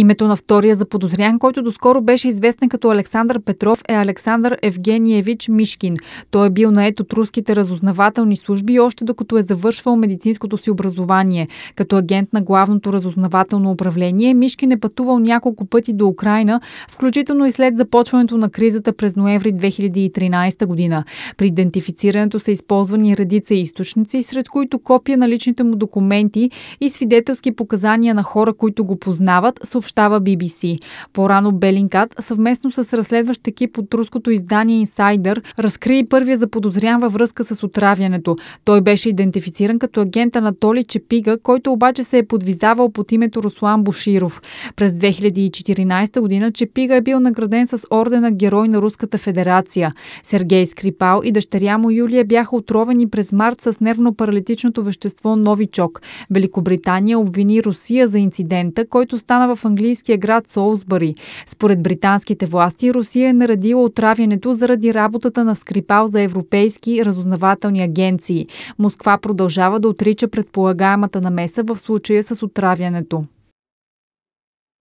Името на втория заподозрян, който доскоро беше известен като Александър Петров, е Александър Евгениевич Мишкин. Той е бил наед от руските разузнавателни служби още докато е завършвал медицинското си образование. Като агент на главното разузнавателно управление, Мишкин е пътувал няколко пъти до Украина, включително и след започването на кризата през ноември 2013 година. При идентифицирането са използвани редица източници, сред които копия на личните му документи и свидетелски показания на хора, които го познават, съобщ съобщава BBC. По-рано Белинкат, съвместно с разследващ екип от руското издание Insider, разкри първия заподозрян във връзка с отравянето. Той беше идентифициран като агент Анатолий Чепига, който обаче се е подвизавал под името Руслан Буширов. През 2014 година Чепига е бил награден с ордена Герой на Руската федерация. Сергей Скрипал и дъщеря му Юлия бяха отровени през март с нервно-паралитичното вещество Новичок. Великобритания обвини Русия за инцидента, който стана в английския град Солсбъри. Според британските власти, Русия е наредила отравянето заради работата на Скрипал за европейски разузнавателни агенции. Москва продължава да отрича предполагаемата намеса в случая с отравянето.